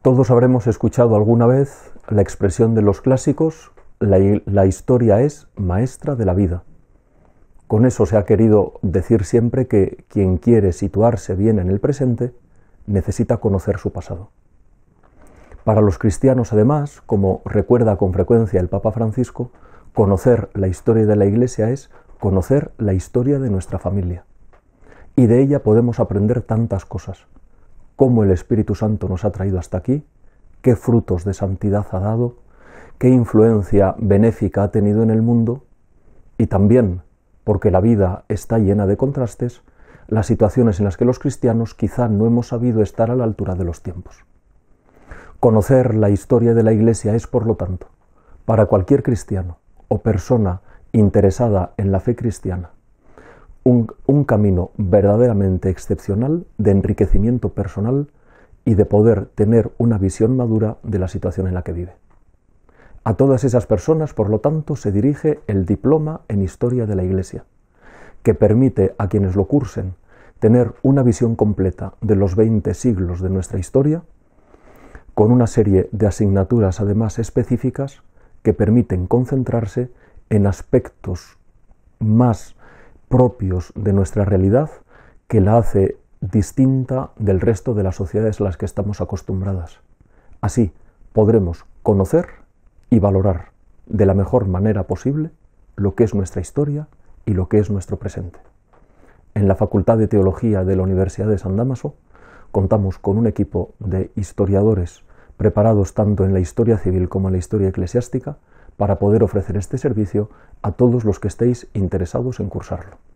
Todos habremos escuchado alguna vez la expresión de los clásicos, la, historia es maestra de la vida. Con eso se ha querido decir siempre que quien quiere situarse bien en el presente necesita conocer su pasado. Para los cristianos, además, como recuerda con frecuencia el Papa Francisco, conocer la historia de la Iglesia es conocer la historia de nuestra familia. Y de ella podemos aprender tantas cosas cómo el Espíritu Santo nos ha traído hasta aquí, qué frutos de santidad ha dado, qué influencia benéfica ha tenido en el mundo y también, porque la vida está llena de contrastes, las situaciones en las que los cristianos quizá no hemos sabido estar a la altura de los tiempos. Conocer la historia de la Iglesia es, por lo tanto, para cualquier cristiano o persona interesada en la fe cristiana, un, camino verdaderamente excepcional de enriquecimiento personal y de poder tener una visión madura de la situación en la que vive. A todas esas personas, por lo tanto, se dirige el diploma en historia de la Iglesia, que permite a quienes lo cursen tener una visión completa de los 20 siglos de nuestra historia, con una serie de asignaturas además específicas que permiten concentrarse en aspectos más propios de nuestra realidad que la hace distinta del resto de las sociedades a las que estamos acostumbradas. Así podremos conocer y valorar de la mejor manera posible lo que es nuestra historia y lo que es nuestro presente. En la Facultad de Teología de la Universidad de San Damaso contamos con un equipo de historiadores preparados tanto en la historia civil como en la historia eclesiástica, para poder ofrecer este servicio a todos los que estéis interesados en cursarlo.